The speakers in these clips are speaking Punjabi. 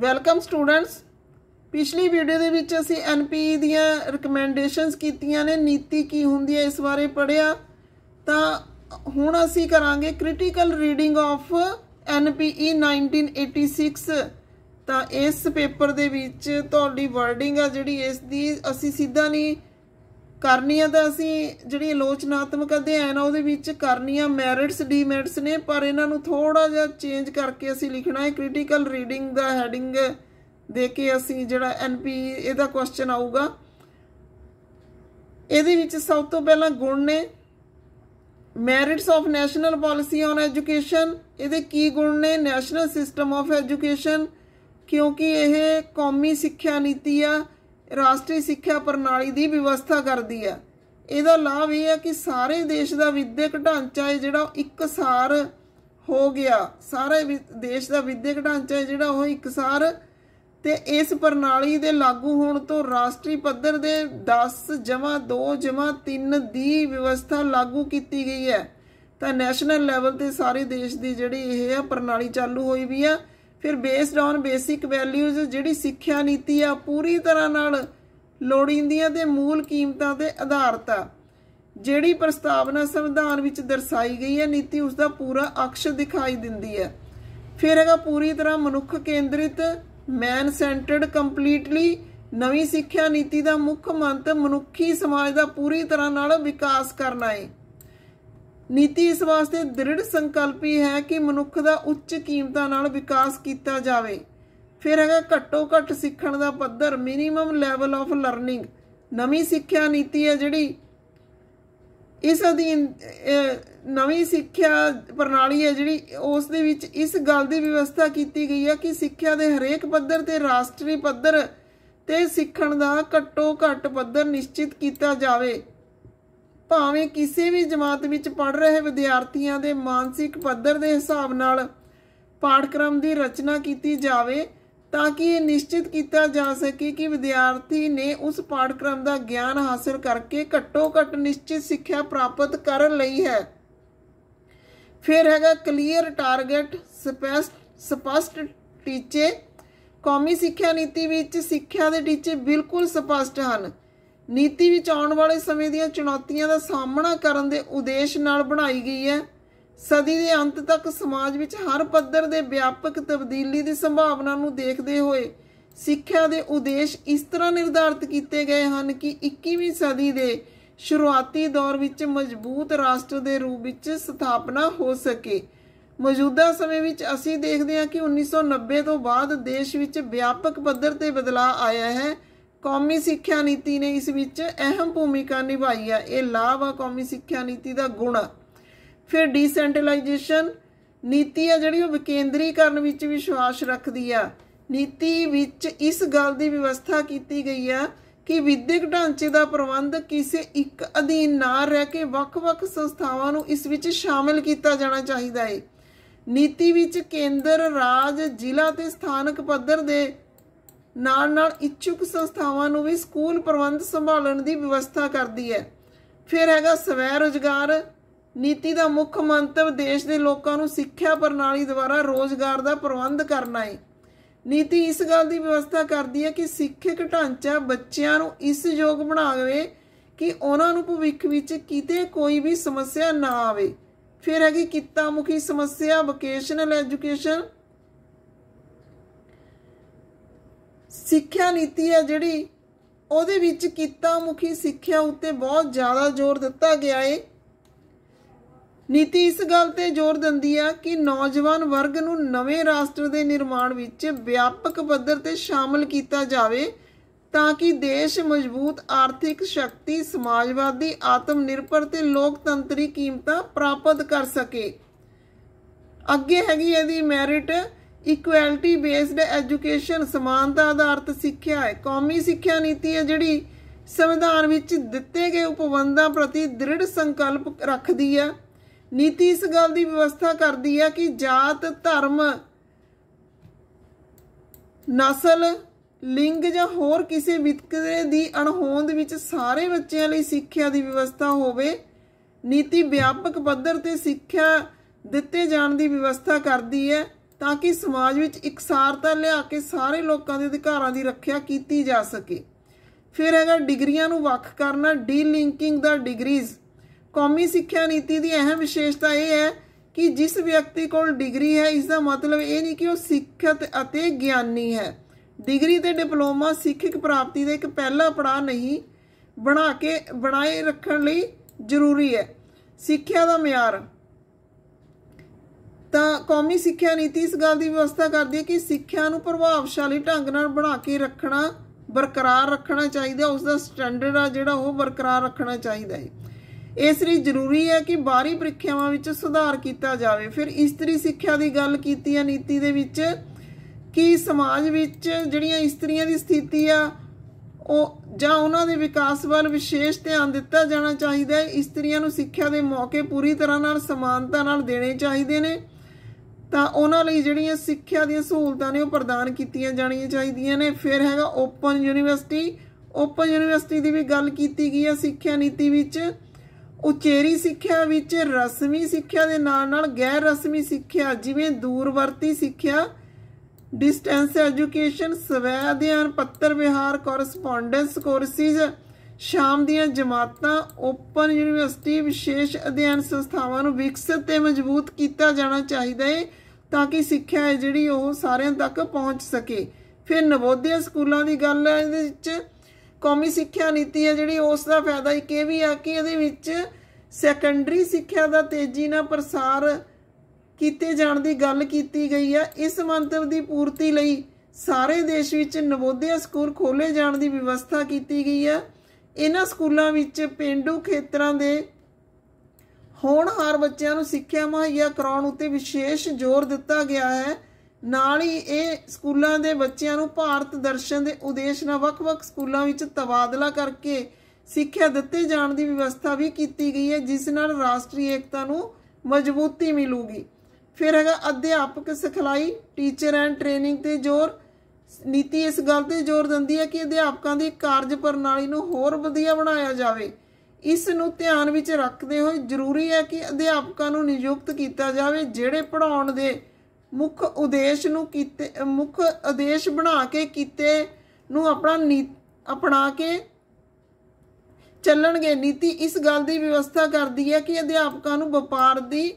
ਵੈਲਕਮ ਸਟੂਡੈਂਟਸ ਪਿਛਲੀ ਵੀਡੀਓ ਦੇ ਵਿੱਚ ਅਸੀਂ ਐਨਪੀ e ਦੀਆਂ ਰეკਮੈਂਡੇਸ਼ਨਸ ਕੀਤੀਆਂ ਨੇ ਨੀਤੀ ਕੀ ਹੁੰਦੀ ਹੈ ਇਸ ਬਾਰੇ ਪੜਿਆ ਤਾਂ ਹੁਣ ਅਸੀਂ ਕਰਾਂਗੇ ਕ੍ਰਿਟੀਕਲ ਰੀਡਿੰਗ ਆਫ ਐਨਪੀਈ 1986 ਤਾਂ ਇਸ ਪੇਪਰ ਦੇ ਵਿੱਚ ਤੁਹਾਡੀ ਵਰਡਿੰਗ ਆ ਜਿਹੜੀ ਇਸ ਦੀ ਅਸੀਂ ਸਿੱਧਾ ਨਹੀਂ ਕਰਨੀਆਂ ਦਾ ਅਸੀਂ ਜਿਹੜੀ ਆਲੋਚਨਾਤਮਕ ਅਧਿਐਨ ਆ ਉਹਦੇ ਵਿੱਚ ਕਰਨੀਆਂ ਮੈਰਿਟਸ ਡੀਮੈਰਿਟਸ ਨੇ ਪਰ ਇਹਨਾਂ ਨੂੰ ਥੋੜਾ ਜਿਹਾ ਚੇਂਜ ਕਰਕੇ ਅਸੀਂ ਲਿਖਣਾ ਹੈ ਕ੍ਰਿਟੀਕਲ ਰੀਡਿੰਗ ਦਾ ਹੈਡਿੰਗ ਦੇ ਕੇ ਅਸੀਂ ਜਿਹੜਾ ਐਨਪੀ ਇਹਦਾ ਕੁਐਸਚਨ ਆਊਗਾ ਇਹਦੇ ਵਿੱਚ ਸਭ ਤੋਂ ਪਹਿਲਾਂ ਗੁਣ ਨੇ merits of national policy on education ਇਹਦੇ ਕੀ ਗੁਣ ਨੇ ਨੈਸ਼ਨਲ ਸਿਸਟਮ ਆਫ ਐਜੂਕੇਸ਼ਨ ਕਿਉਂਕਿ ਇਹ ਕੌਮੀ ਸਿੱਖਿਆ ਨੀਤੀ ਆ ਰਾਸ਼ਟਰੀ ਸਿੱਖਿਆ ਪ੍ਰਣਾਲੀ ਦੀ ਵਿਵਸਥਾ ਕਰਦੀ ਹੈ ਇਹਦਾ ਲਾਭ ਇਹ ਹੈ ਕਿ ਸਾਰੇ ਦੇਸ਼ ਦਾ ਵਿਦਿਅਕ ਢਾਂਚਾ ਹੈ ਜਿਹੜਾ ਇੱਕਸਾਰ ਹੋ ਗਿਆ ਸਾਰੇ ਦੇਸ਼ ਦਾ ਵਿਦਿਅਕ ਢਾਂਚਾ ਹੈ ਜਿਹੜਾ ਉਹ ਇੱਕਸਾਰ ਤੇ ਇਸ ਪ੍ਰਣਾਲੀ ਦੇ ਲਾਗੂ ਹੋਣ ਤੋਂ ਰਾਸ਼ਟਰੀ ਪੱਧਰ ਦੇ 10 ਜਮਾ 2 ਜਮਾ 3 ਦੀ ਵਿਵਸਥਾ ਲਾਗੂ ਕੀਤੀ ਗਈ ਹੈ ਤਾਂ ਨੈਸ਼ਨਲ ਲੈਵਲ ਤੇ ਸਾਰੇ ਦੇਸ਼ ਦੀ ਜਿਹੜੀ ਇਹ ਪ੍ਰਣਾਲੀ ਚਾਲੂ ਹੋਈ ਵੀ ਹੈ ਫਿਰ ਬੇਸਡ ਔਨ ਬੇਸਿਕ ਵੈਲਿਊਜ਼ ਜਿਹੜੀ ਸਿੱਖਿਆ ਨੀਤੀ ਆ ਪੂਰੀ ਤਰ੍ਹਾਂ ਨਾਲ ਲੋੜੀਂਦੀਆਂ ਤੇ ਮੂਲ ਕੀਮਤਾਂ ਤੇ ਆਧਾਰਿਤ ਆ ਜਿਹੜੀ ਪ੍ਰਸਤਾਵਨਾ ਸੰਵਿਧਾਨ ਵਿੱਚ ਦਰਸਾਈ ਗਈ ਹੈ ਨੀਤੀ ਉਸ ਦਾ ਪੂਰਾ ਅਕਸ਼ ਦਿਖਾਈ ਦਿੰਦੀ ਹੈ ਫਿਰ ਹੈਗਾ ਪੂਰੀ ਤਰ੍ਹਾਂ ਮਨੁੱਖ ਕੇਂਦਰਿਤ ਮੈਨ ਸੈਂਟਰਡ ਕੰਪਲੀਟਲੀ ਨਵੀਂ ਸਿੱਖਿਆ ਨੀਤੀ ਦਾ ਮੁੱਖ ਮੰਤ ਮਨੁੱਖੀ ਸਮਾਜ ਦਾ ਪੂਰੀ ਤਰ੍ਹਾਂ ਨਾਲ ਵਿਕਾਸ ਕਰਨਾ ਹੈ ਨੀਤੀ ਇਸ ਵਾਸਤੇ ਦ੍ਰਿੜ ਸੰਕਲਪੀ ਹੈ ਕਿ ਮਨੁੱਖ ਦਾ ਉੱਚ ਕੀਮਤਾਂ ਨਾਲ ਵਿਕਾਸ ਕੀਤਾ ਜਾਵੇ ਫਿਰ ਹੈਗਾ ਘੱਟੋ ਘੱਟ ਸਿੱਖਣ ਦਾ ਪੱਧਰ ਮਿਨੀਮਮ ਲੈਵਲ ਆਫ ਲਰਨਿੰਗ ਨਵੀਂ ਸਿੱਖਿਆ ਨੀਤੀ ਹੈ ਜਿਹੜੀ ਇਸ ਅਧੀਨ ਨਵੀਂ ਸਿੱਖਿਆ ਪ੍ਰਣਾਲੀ ਹੈ ਜਿਹੜੀ ਉਸ ਦੇ ਵਿੱਚ ਇਸ ਗੱਲ ਦੀ ਵਿਵਸਥਾ ਕੀਤੀ ਗਈ ਹੈ ਕਿ ਸਿੱਖਿਆ ਦੇ ਹਰੇਕ ਪੱਧਰ ਤੇ ਰਾਸ਼ਟਰੀ ਪੱਧਰ ਤੇ ਸਿੱਖਣ ਦਾ ਘੱਟੋ ਘੱਟ ਪੱਧਰ ਨਿਸ਼ਚਿਤ ਕੀਤਾ ਜਾਵੇ ਭਾਵੇਂ ਕਿਸੇ ਵੀ ਜਮਾਤ ਵਿੱਚ ਪੜ ਰਹੇ ਵਿਦਿਆਰਥੀਆਂ ਦੇ ਮਾਨਸਿਕ ਪੱਧਰ ਦੇ ਹਿਸਾਬ ਨਾਲ ਪਾਠਕ੍ਰਮ ਦੀ ਰਚਨਾ ਕੀਤੀ ਜਾਵੇ ਤਾਂ ਕਿ ਇਹ ਨਿਸ਼ਚਿਤ ਕੀਤਾ ਜਾ ਸਕੇ ਕਿ ਵਿਦਿਆਰਥੀ ਨੇ ਉਸ ਪਾਠਕ੍ਰਮ ਦਾ ਗਿਆਨ ਹਾਸਲ ਕਰਕੇ ਘੱਟੋ-ਘੱਟ ਨਿਸ਼ਚਿਤ ਸਿੱਖਿਆ ਪ੍ਰਾਪਤ ਕਰ ਲਈ ਹੈ ਫਿਰ ਹੈਗਾ ਕਲੀਅਰ ਟਾਰਗੇਟ ਸਪਸ਼ਟ ਟੀਚੇ ਕੌਮੀ ਸਿੱਖਿਆ ਨੀਤੀ ਵਿੱਚ ਸਿੱਖਿਆ ਦੇ ਟੀਚੇ ਬਿਲਕੁਲ ਸਪਸ਼ਟ ਹਨ ਨੀਤੀ ਵਿੱਚ ਆਉਣ ਵਾਲੇ ਸਮੇਂ ਦੀਆਂ ਚੁਣੌਤੀਆਂ ਦਾ ਸਾਹਮਣਾ ਕਰਨ ਦੇ ਉਦੇਸ਼ ਨਾਲ ਬਣਾਈ ਗਈ ਹੈ ਸਦੀ ਦੇ ਅੰਤ ਤੱਕ ਸਮਾਜ ਵਿੱਚ ਹਰ ਪੱਧਰ ਦੇ ਵਿਆਪਕ ਤਬਦੀਲੀ ਦੀ ਸੰਭਾਵਨਾ ਨੂੰ ਦੇਖਦੇ ਹੋਏ ਸਿੱਖਿਆ ਦੇ ਉਦੇਸ਼ ਇਸ ਤਰ੍ਹਾਂ ਨਿਰਧਾਰਤ ਕੀਤੇ ਗਏ ਹਨ ਕਿ 21ਵੀਂ ਸਦੀ ਦੇ ਸ਼ੁਰੂਆਤੀ ਦੌਰ ਵਿੱਚ ਮਜ਼ਬੂਤ ਰਾਸ਼ਟਰ ਦੇ ਰੂਪ ਵਿੱਚ ਸਥਾਪਨਾ ਹੋ ਸਕੇ ਮੌਜੂਦਾ ਸਮੇਂ ਵਿੱਚ ਅਸੀਂ ਦੇਖਦੇ ਹਾਂ ਕਿ 1990 ਤੋਂ ਬਾਅਦ ਦੇਸ਼ ਵਿੱਚ ਵਿਆਪਕ ਪੱਧਰ ਤੇ ਬਦਲਾਅ ਆਇਆ ਹੈ ਕੌਮੀ ਸਿੱਖਿਆ ਨੀਤੀ ਨੇ ਇਸ ਵਿੱਚ ਅਹਿਮ ਭੂਮਿਕਾ ਨਿਭਾਈ ਹੈ ਇਹ ਲਾਭ ਆ ਕੌਮੀ ਸਿੱਖਿਆ ਨੀਤੀ ਦਾ ਗੁਣ ਫਿਰ ਡੀਸੈਂਟਰਲਾਈਜੇਸ਼ਨ ਨੀਤੀ ਆ ਜਿਹੜੀ ਉਹ ਵਿਕੇਂਦਰੀਕਰਨ ਵਿੱਚ ਵਿਸ਼ਵਾਸ ਰੱਖਦੀ ਆ ਨੀਤੀ ਵਿੱਚ ਇਸ ਗੱਲ ਦੀ ਵਿਵਸਥਾ ਕੀਤੀ ਗਈ ਆ ਕਿ ਵਿਦਿਅਕ ਢਾਂਚੇ ਦਾ ਪ੍ਰਬੰਧ ਕਿਸੇ ਇੱਕ ਅਧੀਨ ਨਾ ਰਹਿ ਕੇ ਵੱਖ-ਵੱਖ ਸੰਸਥਾਵਾਂ ਨੂੰ ਇਸ ਵਿੱਚ ਸ਼ਾਮਲ ਕੀਤਾ ਜਾਣਾ ਚਾਹੀਦਾ ਹੈ ਨੀਤੀ ਵਿੱਚ ਕੇਂਦਰ ਰਾਜ ਜ਼ਿਲ੍ਹਾ ਤੇ ਸਥਾਨਕ ਪੱਧਰ ਦੇ ਨਾਲ ਨਾਲ ਇੱਛੁਕ ਸੰਸਥਾਵਾਂ ਨੂੰ ਵੀ ਸਕੂਲ ਪ੍ਰਬੰਧ ਸੰਭਾਲਣ ਦੀ ਵਿਵਸਥਾ ਕਰਦੀ ਹੈ ਫਿਰ ਹੈਗਾ ਸਵੈ ਰੋਜ਼ਗਾਰ ਨੀਤੀ ਦਾ ਮੁੱਖ ਮੰਤਵ ਦੇਸ਼ ਦੇ ਲੋਕਾਂ ਨੂੰ ਸਿੱਖਿਆ ਪ੍ਰਣਾਲੀ ਦੁਆਰਾ ਰੋਜ਼ਗਾਰ ਦਾ ਪ੍ਰਬੰਧ ਕਰਨਾ ਹੈ ਨੀਤੀ ਇਸ ਗੱਲ ਦੀ ਵਿਵਸਥਾ ਕਰਦੀ ਹੈ ਕਿ ਸਿੱਖਿਅਕ ਢਾਂਚਾ ਬੱਚਿਆਂ ਨੂੰ ਇਸ ਯੋਗ ਬਣਾਵੇ ਕਿ ਉਹਨਾਂ ਨੂੰ ਭਵਿੱਖ ਵਿੱਚ ਕਿਤੇ ਕੋਈ ਵੀ ਸਮੱਸਿਆ ਨਾ ਆਵੇ ਫਿਰ ਹੈਗੀ ਕਿੱਤਾ ਮੁਖੀ ਸਮੱਸਿਆ ਵੋਕੇਸ਼ਨਲ ਐਜੂਕੇਸ਼ਨ ਸਿੱਖਿਆ ਨੀਤੀ ਹੈ ਜਿਹੜੀ ਉਹਦੇ ਵਿੱਚ ਕੀਤਾ ਮੁਖੀ ਸਿੱਖਿਆ ਉੱਤੇ ਬਹੁਤ ਜ਼ਿਆਦਾ ਜ਼ੋਰ ਦਿੱਤਾ ਗਿਆ ਏ ਨੀਤੀ ਇਸ ਗੱਲ ਤੇ ਜ਼ੋਰ ਦਿੰਦੀ ਆ ਕਿ ਨੌਜਵਾਨ ਵਰਗ ਨੂੰ ਨਵੇਂ ਰਾਸ਼ਟਰ ਦੇ ਨਿਰਮਾਣ ਵਿੱਚ ਵਿਆਪਕ ਪੱਧਰ ਤੇ ਸ਼ਾਮਲ ਕੀਤਾ ਜਾਵੇ ਤਾਂ ਕਿ ਦੇਸ਼ ਮਜ਼ਬੂਤ ਆਰਥਿਕ ਸ਼ਕਤੀ ਸਮਾਜਵਾਦੀ ਆਤਮ ਨਿਰਭਰ ਤੇ ਲੋਕਤੰਤਰੀ ਕੀਮਤਾਂ ਪ੍ਰਾਪਤ ਕਰ ਸਕੇ ਅੱਗੇ ਹੈਗੀ ਇਹਦੀ ਮੈਰਿਟ ਇਕੁਐਲਿਟੀ ਬੇਸਡ ਐਜੂਕੇਸ਼ਨ ਸਮਾਨਤਾ ਆਧਾਰਿਤ ਸਿੱਖਿਆ ਹੈ ਕੌਮੀ ਸਿੱਖਿਆ ਨੀਤੀ ਹੈ ਜਿਹੜੀ ਸੰਵਿਧਾਨ ਵਿੱਚ ਦਿੱਤੇ ਗਏ ਉਪਬੰਧਾਂ ਪ੍ਰਤੀ ਦ੍ਰਿੜ ਸੰਕਲਪ ਰੱਖਦੀ ਹੈ ਨੀਤੀ ਇਸ ਗੱਲ ਦੀ ਵਿਵਸਥਾ ਕਰਦੀ ਹੈ ਕਿ ਜਾਤ ਧਰਮ ਨਸਲ ਲਿੰਗ ਜਾਂ ਹੋਰ ਕਿਸੇ ਵਿਤਕਰੇ ਦੀ ਅਣਹੋਂਦ ਵਿੱਚ ਸਾਰੇ ਬੱਚਿਆਂ ਲਈ ਸਿੱਖਿਆ ਦੀ ਵਿਵਸਥਾ ਹੋਵੇ ਨੀਤੀ ਵਿਆਪਕ ਪੱਧਰ ਤੇ ਸਿੱਖਿਆ ਦਿੱਤੇ ਜਾਣ ਦੀ ਵਿਵਸਥਾ ਕਰਦੀ ਹੈ ਤਾਂ ਕਿ ਸਮਾਜ ਵਿੱਚ ਇਕਸਾਰਤਾ ਲਿਆ ਕੇ ਸਾਰੇ ਲੋਕਾਂ ਦੇ ਅਧਿਕਾਰਾਂ ਦੀ ਰੱਖਿਆ ਕੀਤੀ ਜਾ ਸਕੇ ਫਿਰ ਹੈਗਾ ਡਿਗਰੀਆਂ ਨੂੰ ਵੱਖ ਕਰਨਾ ਡੀਲਿੰਕਿੰਗ ਦਾ ਡਿਗਰੀਜ਼ ਕੌਮੀ ਸਿੱਖਿਆ ਨੀਤੀ ਦੀ ਅਹਿਮ ਵਿਸ਼ੇਸ਼ਤਾ ਇਹ ਹੈ ਕਿ ਜਿਸ ਵਿਅਕਤੀ ਕੋਲ ਡਿਗਰੀ ਹੈ ਇਸ ਦਾ ਮਤਲਬ ਇਹ ਨਹੀਂ ਕਿ ਉਹ ਸਿੱਖਤ ਅਤੇ ਗਿਆਨੀ ਹੈ ਡਿਗਰੀ ਤੇ ਡਿਪਲੋਮਾ ਸਿੱਖਿਕ ਪ੍ਰਾਪਤੀ ਦਾ ਇੱਕ ਪਹਿਲਾ ਪੜਾਅ ਨਹੀਂ ਬਣਾ ਕੇ ਬਣਾਏ ਰੱਖਣ ਲਈ ਜ਼ਰੂਰੀ ਹੈ ਸਿੱਖਿਆ ਦਾ ਮਿਆਰ ਤਾਂ ਕੌਮੀ ਸਿੱਖਿਆ ਨੀਤੀ ਇਸ ਗੱਲ ਦੀ ਵਿਵਸਥਾ ਕਰਦੀ ਹੈ ਕਿ ਸਿੱਖਿਆ ਨੂੰ ਪ੍ਰਭਾਵਸ਼ਾਲੀ ਢੰਗ ਨਾਲ ਬਣਾ ਕੇ ਰੱਖਣਾ ਬਰਕਰਾਰ ਰੱਖਣਾ ਚਾਹੀਦਾ ਉਸ ਦਾ ਸਟੈਂਡਰਡ ਆ ਜਿਹੜਾ ਉਹ ਬਰਕਰਾਰ ਰੱਖਣਾ ਚਾਹੀਦਾ ਹੈ ਇਸ ਲਈ ਜ਼ਰੂਰੀ ਹੈ ਕਿ ਬਾਹਰੀ ਪ੍ਰੀਖਿਆਵਾਂ ਵਿੱਚ ਸੁਧਾਰ ਕੀਤਾ ਜਾਵੇ ਫਿਰ ਇਸਤਰੀ ਸਿੱਖਿਆ ਦੀ ਗੱਲ ਕੀਤੀ ਹੈ ਨੀਤੀ ਦੇ ਵਿੱਚ ਕਿ ਸਮਾਜ ਵਿੱਚ ਜਿਹੜੀਆਂ ਇਸਤਰੀਆਂ ਦੀ ਸਥਿਤੀ ਆ ਉਹ ਜਾਂ ਉਹਨਾਂ ਦੇ ਵਿਕਾਸ ਵੱਲ ਵਿਸ਼ੇਸ਼ ਧਿਆਨ ਦਿੱਤਾ ਜਾਣਾ ਚਾਹੀਦਾ ਹੈ ਇਸਤਰੀਆਂ ਨੂੰ ਸਿੱਖਿਆ ਦੇ ਮੌਕੇ ਪੂਰੀ ਤਰ੍ਹਾਂ ਨਾਲ ਸਮਾਨਤਾ ਨਾਲ ਦੇਣੇ ਚਾਹੀਦੇ ਨੇ ਤਾਂ ਉਹਨਾਂ ਲਈ ਜਿਹੜੀਆਂ ਸਿੱਖਿਆ ਦੀਆਂ ਸਹੂਲਤਾਂ ਨੇ ਉਹ ਪ੍ਰਦਾਨ ਕੀਤੀਆਂ ਜਾਣੀਆਂ ਚਾਹੀਦੀਆਂ ਨੇ ਫਿਰ ਹੈਗਾ ਓਪਨ ਯੂਨੀਵਰਸਿਟੀ ਓਪਨ ਯੂਨੀਵਰਸਿਟੀ ਦੀ ਵੀ ਗੱਲ ਕੀਤੀ ਗਈ ਹੈ ਸਿੱਖਿਆ ਨੀਤੀ ਵਿੱਚ ਉਚੇਰੀ ਸਿੱਖਿਆ ਵਿੱਚ ਰਸਮੀ ਸਿੱਖਿਆ ਦੇ ਨਾਲ ਨਾਲ ਗੈਰ ਰਸਮੀ ਸਿੱਖਿਆ ਜਿਵੇਂ ਦੂਰਵਰਤੀ ਸਿੱਖਿਆ ਡਿਸਟੈਂਸ ਐਜੂਕੇਸ਼ਨ ਸਵੈ ਅਧਿਐਨ ਪੱਤਰ ਵਿਹਾਰ ਕੋਰਸਪੋਂਡੈਂਸ ਕੋਰਸਿਜ਼ ਸ਼ਾਮ ਦੀਆਂ ਜਮਾਤਾਂ ਓਪਨ ਯੂਨੀਵਰਸਿਟੀ ਵਿਸ਼ੇਸ਼ ਅਧਿਐਨ ਸੰਸਥਾਵਾਂ ਨੂੰ ਵਿਕਸਿਤ ਤੇ ਮਜ਼ਬੂਤ ਕੀਤਾ ਜਾਣਾ ਚਾਹੀਦਾ ਹੈ ਤਾਂ ਕਿ ਸਿੱਖਿਆ ਹੈ ਜਿਹੜੀ ਉਹ ਸਾਰਿਆਂ ਤੱਕ ਪਹੁੰਚ ਸਕੇ ਫਿਰ ਨਵੋਦਿਆ ਸਕੂਲਾਂ ਦੀ ਗੱਲ ਹੈ ਇਹਦੇ ਵਿੱਚ ਕੌਮੀ ਸਿੱਖਿਆ ਨੀਤੀ ਹੈ ਜਿਹੜੀ ਉਸ ਦਾ ਫਾਇਦਾ ਇੱਕ ਇਹ ਵੀ ਆ ਕਿ ਇਹਦੇ ਵਿੱਚ ਸੈਕੰਡਰੀ ਸਿੱਖਿਆ ਦਾ ਤੇਜ਼ੀ ਨਾਲ ਪ੍ਰਸਾਰ ਕੀਤੇ ਜਾਣ ਦੀ ਗੱਲ ਕੀਤੀ ਗਈ ਹੈ ਇਸ ਮੰਤਵ ਦੀ ਪੂਰਤੀ ਲਈ ਸਾਰੇ ਦੇਸ਼ ਵਿੱਚ ਨਵੋਦਿਆ ਸਕੂਲ ਖੋਲੇ ਜਾਣ ਦੀ ਵਿਵਸਥਾ ਕੀਤੀ ਗਈ ਹੈ ਇਹਨਾਂ ਸਕੂਲਾਂ ਵਿੱਚ ਪਿੰਡੂ ਖੇਤਰਾਂ ਦੇ ਹਰ ਬੱਚਿਆਂ ਨੂੰ ਸਿੱਖਿਆ ਮਹੱਈਆ ਕਰਾਉਣ ਉੱਤੇ ਵਿਸ਼ੇਸ਼ ਜ਼ੋਰ ਦਿੱਤਾ ਗਿਆ ਹੈ ਨਾਲ ਹੀ ਇਹ ਸਕੂਲਾਂ ਦੇ ਬੱਚਿਆਂ ਨੂੰ ਭਾਰਤ ਦਰਸ਼ਨ ਦੇ ਉਦੇਸ਼ ਨਾਲ ਵੱਖ-ਵੱਖ ਸਕੂਲਾਂ ਵਿੱਚ ਤਬਾਦਲਾ ਕਰਕੇ ਸਿੱਖਿਆ ਦਿੱਤੇ ਜਾਣ ਦੀ ਵਿਵਸਥਾ ਵੀ ਕੀਤੀ ਗਈ ਹੈ ਜਿਸ ਨਾਲ ਰਾਸ਼ਟਰੀ ਏਕਤਾ ਨੂੰ ਮਜ਼ਬੂਤੀ ਮਿਲੂਗੀ ਫਿਰ ਹੈਗਾ ਅਧਿਆਪਕ ਸਿਖਲਾਈ ਟੀਚਰ ਐਂਡ ਟ੍ਰੇਨਿੰਗ ਤੇ ਜ਼ੋਰ ਨੀਤੀ ਇਸ ਗੱਲ ਤੇ ਜ਼ੋਰ ਦਿੰਦੀ ਹੈ ਕਿ ਅਧਿਆਪਕਾਂ ਦੀ ਕਾਰਜ ਪ੍ਰਣਾਲੀ ਨੂੰ ਹੋਰ ਵਧੀਆ ਬਣਾਇਆ ਜਾਵੇ ਇਸ ਨੂੰ ਧਿਆਨ ਵਿੱਚ ਰੱਖਦੇ ਹੋਏ ਜ਼ਰੂਰੀ ਹੈ ਕਿ ਅਧਿਆਪਕਾਂ ਨੂੰ ਨਿਯੁਕਤ ਕੀਤਾ ਜਾਵੇ ਜਿਹੜੇ ਪੜਾਉਣ ਦੇ ਮੁੱਖ ਉਦੇਸ਼ ਨੂੰ ਕੀਤੇ ਮੁੱਖ ਉਦੇਸ਼ ਬਣਾ ਕੇ ਕੀਤੇ ਨੂੰ ਆਪਣਾ ਅਪਣਾ ਕੇ ਚੱਲਣਗੇ ਨੀਤੀ ਇਸ ਗੱਲ ਦੀ ਵਿਵਸਥਾ ਕਰਦੀ ਹੈ ਕਿ ਅਧਿਆਪਕਾਂ ਨੂੰ ਵਪਾਰ ਦੀ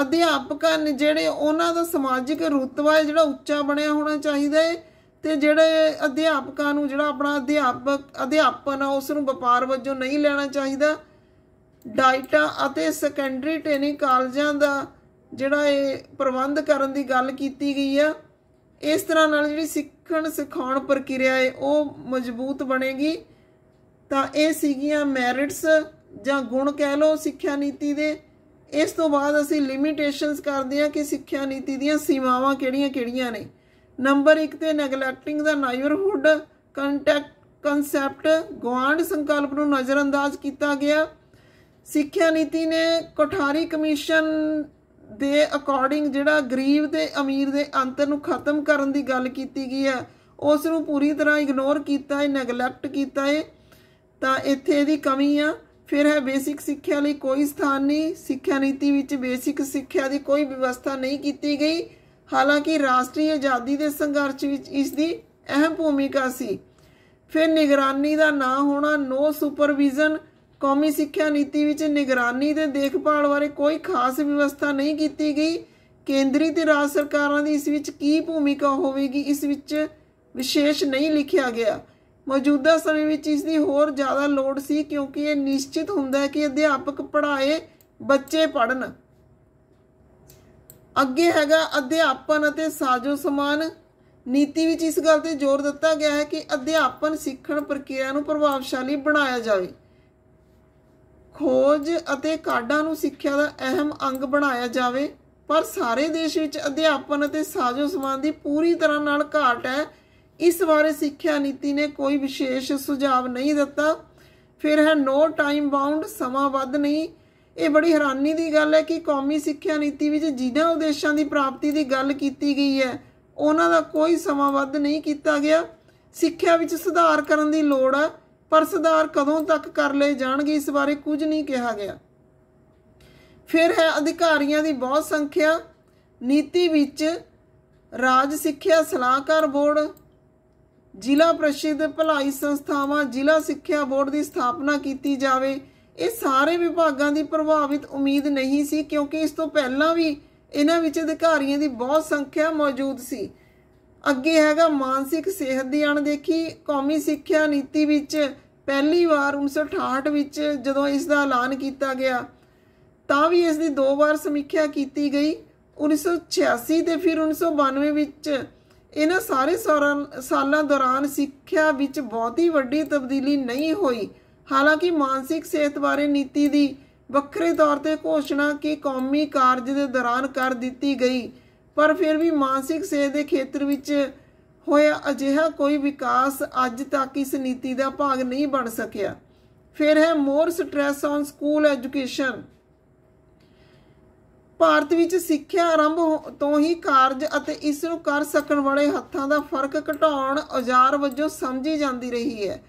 ਅਧਿਆਪਕ ਹਨ ਜਿਹੜੇ ਉਹਨਾਂ ਦਾ ਸਮਾਜਿਕ ਰੁਤਬਾ ਜਿਹੜਾ ਉੱਚਾ ਬਣਿਆ ਹੋਣਾ ਚਾਹੀਦਾ ਹੈ ਤੇ ਜਿਹੜੇ ਅਧਿਆਪਕਾਂ ਨੂੰ ਜਿਹੜਾ ਆਪਣਾ ਅਧਿਆਪਕ ਅਧਿਆਪਨ ਆ ਉਸ ਨੂੰ ਵਪਾਰ ਵਜੋਂ ਨਹੀਂ ਲੈਣਾ ਚਾਹੀਦਾ ਡਾਈਟਾਂ ਅਤੇ ਸੈਕੰਡਰੀ ਟ੍ਰੇਨਿੰਗ ਕਾਲਜਾਂ ਦਾ ਜਿਹੜਾ ਇਹ ਪ੍ਰਬੰਧ ਕਰਨ ਦੀ ਗੱਲ ਕੀਤੀ ਗਈ ਆ ਇਸ ਤਰ੍ਹਾਂ ਨਾਲ ਜਿਹੜੀ ਸਿੱਖਣ ਸਿਖਾਉਣ ਪ੍ਰਕਿਰਿਆ ਹੈ ਉਹ ਮਜ਼ਬੂਤ ਬਣੇਗੀ ਤਾਂ ਇਹ ਸੀਗੀਆਂ ਮੈਰਿਟਸ ਜਾਂ ਗੁਣ ਕਹਿ ਲਓ ਸਿੱਖਿਆ ਨੀਤੀ ਦੇ ਇਸ ਤੋਂ ਬਾਅਦ ਅਸੀਂ ਲਿਮਿਟੇਸ਼ਨਸ ਕਰਦੇ ਹਾਂ ਕਿ ਸਿੱਖਿਆ ਨੀਤੀ ਦੀਆਂ ਸੀਮਾਵਾਂ ਕਿਹੜੀਆਂ-ਕਿਹੜੀਆਂ ਨੇ ਨੰਬਰ 1 ਤੇ ਨੈਗਲੈਕਟਿੰਗ ਦਾ ਨਾਈਬਰਹੁੱਡ ਕੰਟੈਕਟ ਕਨਸੈਪਟ ਗਵਾਂਡ ਸੰਕਲਪ ਨੂੰ ਨਜ਼ਰਅੰਦਾਜ਼ ਕੀਤਾ ਗਿਆ ਸਿੱਖਿਆ ਨੀਤੀ ਨੇ ਕੋਠਾਰੀ ਕਮਿਸ਼ਨ ਦੇ ਅਕੋਰਡਿੰਗ ਜਿਹੜਾ ਗਰੀਬ ਤੇ ਅਮੀਰ ਦੇ ਅੰਤਰ ਨੂੰ ਖਤਮ ਕਰਨ ਦੀ ਗੱਲ ਕੀਤੀ ਗਈ ਹੈ ਉਸ ਨੂੰ ਪੂਰੀ ਤਰ੍ਹਾਂ ਇਗਨੋਰ ਕੀਤਾ ਹੈ ਨੈਗਲੈਕਟ ਕੀਤਾ ਹੈ ਤਾਂ ਇੱਥੇ ਇਹਦੀ ਕਮੀ ਆ ਫਿਰ ਹੈ ਬੇਸਿਕ ਸਿੱਖਿਆ ਲਈ ਕੋਈ ਸਥਾਨ ਨਹੀਂ ਸਿੱਖਿਆ ਨੀਤੀ ਵਿੱਚ ਬੇਸਿਕ ਸਿੱਖਿਆ ਦੀ ਕੋਈ ਵਿਵਸਥਾ ਨਹੀਂ ਕੀਤੀ ਗਈ ਹਾਲਾਂਕਿ ਰਾਸ਼ਟਰੀ ਆਜ਼ਾਦੀ ਦੇ ਸੰਘਰਸ਼ ਵਿੱਚ ਇਸ ਦੀ ਅਹਿਮ ਭੂਮਿਕਾ ਸੀ ਫਿਰ ਨਿਗਰਾਨੀ ਦਾ ਨਾ ਹੋਣਾ ਨੋ ਸੁਪਰਵਿਜ਼ਨ ਕੌਮੀ ਸਿੱਖਿਆ ਨੀਤੀ ਵਿੱਚ ਨਿਗਰਾਨੀ ਤੇ ਦੇਖਭਾਲ ਬਾਰੇ ਕੋਈ ਖਾਸ ਵਿਵਸਥਾ ਨਹੀਂ ਕੀਤੀ ਗਈ ਕੇਂਦਰੀ ਤੇ ਰਾਜ ਸਰਕਾਰਾਂ ਦੀ ਇਸ ਵਿੱਚ ਕੀ ਭੂਮਿਕਾ ਹੋਵੇਗੀ ਇਸ ਵਿੱਚ ਵਿਸ਼ੇਸ਼ ਨਹੀਂ ਲਿਖਿਆ ਗਿਆ ਮੌਜੂਦਾ ਸਮੇਂ ਵਿੱਚ ਇਸ ਦੀ ਹੋਰ ਜ਼ਿਆਦਾ ਲੋੜ ਸੀ ਕਿਉਂਕਿ ਇਹ ਨਿਸ਼ਚਿਤ ਹੁੰਦਾ ਹੈ ਕਿ ਅਧਿਆਪਕ ਪੜ੍ਹਾਏ ਬੱਚੇ ਪੜਨ ਅੱਗੇ ਹੈਗਾ ਅਧਿਆਪਨ ਅਤੇ ਸਾਜੋ ਸਮਾਨ ਨੀਤੀ ਵਿੱਚ ਇਸ ਗੱਲ ਤੇ ਜ਼ੋਰ ਦਿੱਤਾ ਗਿਆ ਹੈ ਕਿ ਅਧਿਆਪਨ ਸਿੱਖਣ ਪ੍ਰਕਿਰਿਆ ਨੂੰ ਪ੍ਰਭਾਵਸ਼ਾਲੀ ਬਣਾਇਆ ਜਾਵੇ ਖੋਜ ਅਤੇ ਕਾਢਾਂ ਨੂੰ ਸਿੱਖਿਆ ਦਾ ਅਹਿਮ ਅੰਗ ਬਣਾਇਆ ਜਾਵੇ ਪਰ ਸਾਰੇ ਦੇਸ਼ ਵਿੱਚ ਅਧਿਆਪਨ ਅਤੇ ਸਾਜੋ ਸਮਾਨ ਦੀ ਪੂਰੀ ਤਰ੍ਹਾਂ ਨਾਲ ਘਾਟ ਹੈ ਇਸ ਬਾਰੇ ਸਿੱਖਿਆ ਨੀਤੀ ਨੇ ਕੋਈ ਵਿਸ਼ੇਸ਼ ਸੁਝਾਅ ਨਹੀਂ ਦਿੱਤਾ ਫਿਰ ਹੈ ਨੋ ਟਾਈਮ ਬਾਉਂਡ ਵੱਧ ਨਹੀਂ ਇਹ ਬੜੀ ਹੈਰਾਨੀ ਦੀ ਗੱਲ ਹੈ ਕਿ ਕੌਮੀ ਸਿੱਖਿਆ ਨੀਤੀ ਵਿੱਚ ਜਿਨ੍ਹਾਂ ਉਦੇਸ਼ਾਂ ਦੀ ਪ੍ਰਾਪਤੀ ਦੀ ਗੱਲ ਕੀਤੀ ਗਈ ਹੈ ਉਹਨਾਂ ਦਾ ਕੋਈ ਵੱਧ ਨਹੀਂ ਕੀਤਾ ਗਿਆ ਸਿੱਖਿਆ ਵਿੱਚ ਸੁਧਾਰ ਕਰਨ ਦੀ ਲੋੜ ਹੈ ਪਰ ਸੁਧਾਰ ਕਦੋਂ ਤੱਕ ਕਰ ਲਏ ਜਾਣਗੇ ਇਸ ਬਾਰੇ ਕੁਝ ਨਹੀਂ ਕਿਹਾ ਗਿਆ ਫਿਰ ਹੈ ਅਧਿਕਾਰੀਆਂ ਦੀ ਬਹੁਤ ਸੰਖਿਆ ਨੀਤੀ ਵਿੱਚ ਰਾਜ ਸਿੱਖਿਆ ਸਲਾਹਕਾਰ ਬੋਰਡ ਜ਼ਿਲ੍ਹਾ ਪ੍ਰਸ਼ਿਦ ਭਲਾਈ ਸੰਸਥਾਵਾਂ ਜ਼ਿਲ੍ਹਾ ਸਿੱਖਿਆ ਬੋਰਡ ਦੀ ਸਥਾਪਨਾ ਕੀਤੀ ਜਾਵੇ ਇਹ ਸਾਰੇ ਵਿਭਾਗਾਂ ਦੀ ਪ੍ਰਭਾਵਿਤ ਉਮੀਦ ਨਹੀਂ ਸੀ ਕਿਉਂਕਿ ਇਸ ਤੋਂ ਪਹਿਲਾਂ ਵੀ ਇਹਨਾਂ ਵਿੱਚ ਅਧਿਕਾਰੀਆਂ ਦੀ ਬਹੁਤ ਸੰਖਿਆ ਮੌਜੂਦ ਸੀ ਅੱਗੇ ਹੈਗਾ ਮਾਨਸਿਕ ਸਿਹਤ ਦੀ ਅਣਦੇਖੀ ਕੌਮੀ ਸਿੱਖਿਆ ਨੀਤੀ ਵਿੱਚ ਪਹਿਲੀ ਵਾਰ 1968 ਵਿੱਚ ਜਦੋਂ ਇਸ ਦਾ ਐਲਾਨ ਕੀਤਾ ਗਿਆ ਤਾਂ ਵੀ ਇਸ ਦੀ ਦੋ ਵਾਰ ਸਮੀਖਿਆ ਕੀਤੀ ਗਈ 1986 ਤੇ ਫਿਰ 1992 ਵਿੱਚ ਇਹਨਾਂ ਸਾਰੇ ਸਾਲਾਂ ਦੌਰਾਨ ਸਿੱਖਿਆ ਵਿੱਚ ਬਹੁਤੀ ਵੱਡੀ ਤਬਦੀਲੀ ਨਹੀਂ ਹੋਈ ਹਾਲਾਂਕਿ ਮਾਨਸਿਕ ਸਿਹਤ ਬਾਰੇ ਨੀਤੀ ਦੀ ਵੱਖਰੇ ਤੌਰ ਤੇ ਘੋਸ਼ਣਾ ਕਿ ਕੌਮੀ ਕਾਰਜ ਦੇ ਦੌਰਾਨ ਕਰ ਦਿੱਤੀ ਗਈ ਪਰ ਫਿਰ ਵੀ ਮਾਨਸਿਕ ਸਿਹਤ ਦੇ ਖੇਤਰ ਵਿੱਚ ਹੋਇਆ ਅਜਿਹਾ ਕੋਈ ਵਿਕਾਸ ਅੱਜ ਤੱਕ ਇਸ ਨੀਤੀ ਦਾ ਭਾਗ ਨਹੀਂ ਬਣ ਸਕਿਆ ਫਿਰ ਹੈ more stress on school education Bharat ਵਿੱਚ ਸਿੱਖਿਆ ਆਰੰਭ ਤੋਂ ਹੀ ਕਾਰਜ ਅਤੇ ਇਸ ਨੂੰ ਕਰ ਸਕਣ ਵਾਲੇ ਹੱਥਾਂ ਦਾ ਫਰਕ ਘਟਾਉਣ ਔਜ਼ਾਰ ਵਜੋਂ ਸਮਝੀ ਜਾਂਦੀ ਰਹੀ ਹੈ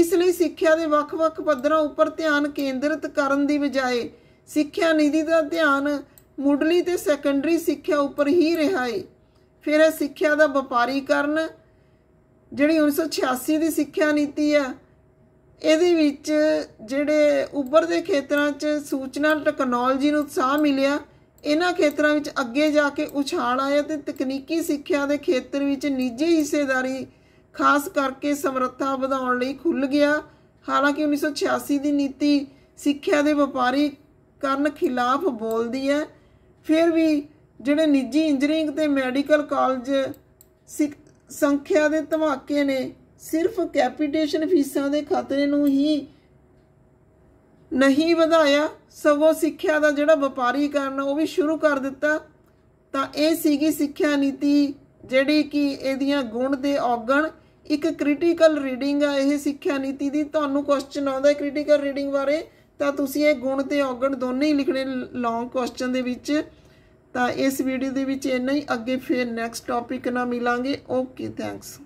ਇਸ ਲਈ ਸਿੱਖਿਆ ਦੇ ਵੱਖ-ਵੱਖ ਪੱਧਰਾਂ ਉੱਪਰ ਧਿਆਨ ਕੇਂਦਰਿਤ ਕਰਨ ਦੀ ਬਜਾਏ ਸਿੱਖਿਆ ਨੀਤੀ ਦਾ ਧਿਆਨ ਮੁੱਢਲੀ ਤੇ ਸੈਕੰਡਰੀ ਸਿੱਖਿਆ ਉੱਪਰ ਹੀ ਰਿਹਾ ਹੈ ਫਿਰ ਹੈ ਸਿੱਖਿਆ ਦਾ ਵਪਾਰੀਕਰਨ ਜਿਹੜੀ 1986 ਦੀ ਸਿੱਖਿਆ ਨੀਤੀ ਹੈ ਇਹਦੇ ਵਿੱਚ ਜਿਹੜੇ ਉੱਭਰਦੇ ਖੇਤਰਾਂ 'ਚ ਸੂਚਨਾ ਟੈਕਨੋਲੋਜੀ ਨੂੰ ਉਤਸ਼ਾਹ ਮਿਲਿਆ ਇਹਨਾਂ ਖੇਤਰਾਂ ਵਿੱਚ ਅੱਗੇ ਜਾ ਕੇ ਉਛਾਲ ਆਇਆ ਤੇ ਤਕਨੀਕੀ ਸਿੱਖਿਆ ਦੇ ਖੇਤਰ ਵਿੱਚ ਨਿੱਜੀ ਹਿੱਸੇਦਾਰੀ ਖਾਸ ਕਰਕੇ ਸਮਰੱਥਾ ਵਧਾਉਣ ਲਈ ਖੁੱਲ ਗਿਆ ਹਾਲਾਂਕਿ 1986 ਦੀ ਨੀਤੀ ਸਿੱਖਿਆ ਦੇ ਵਪਾਰੀ ਕਰਨ ਖਿਲਾਫ ਬੋਲਦੀ ਹੈ ਫਿਰ ਵੀ ਜਿਹੜੇ ਨਿੱਜੀ ਇੰਜੀਨੀਅਰਿੰਗ ਤੇ ਮੈਡੀਕਲ ਕਾਲਜ ਸੰਖਿਆ ਦੇ ਧਮਾਕੇ ਨੇ ਸਿਰਫ ਕੈਪੀਟੇਸ਼ਨ ਫੀਸਾਂ ਦੇ ਖਤਰੇ ਨੂੰ ਹੀ ਨਹੀਂ ਵਧਾਇਆ ਸਗੋਂ ਸਿੱਖਿਆ ਦਾ ਜਿਹੜਾ ਵਪਾਰੀਕਰਨ ਉਹ ਵੀ ਸ਼ੁਰੂ ਕਰ ਦਿੱਤਾ ਤਾਂ ਇਹ ਸੀਗੀ ਸਿੱਖਿਆ ਨੀਤੀ ਜਿਹੜੀ ਕਿ ਇਹਦੀਆਂ ਗੁਣ ਦੇ ਔਗਣ ਇੱਕ ਕ੍ਰਿਟੀਕਲ ਰੀਡਿੰਗ ਆ ਇਹ ਸਿੱਖਿਆ ਨੀਤੀ ਦੀ ਤੁਹਾਨੂੰ ਕੁਐਸਚਨ ਆਉਂਦਾ ਕ੍ਰਿਟੀਕਲ ਰੀਡਿੰਗ ਬਾਰੇ ਤਾਂ ਤੁਸੀਂ ਇਹ ਗੁਣ ਤੇ ਔਗਣ ਦੋਨੇ ਹੀ ਲਿਖਣੇ ਲੌਂਗ ਕੁਐਸਚਨ ਦੇ ਵਿੱਚ ਤਾਂ ਇਸ ਵੀਡੀਓ ਦੇ ਵਿੱਚ ਇੰਨਾ ਹੀ ਅੱਗੇ ਫਿਰ ਨੈਕਸਟ ਟੌਪਿਕ ਨਾਲ ਮਿਲਾਂਗੇ ਓਕੇ ਥੈਂਕਸ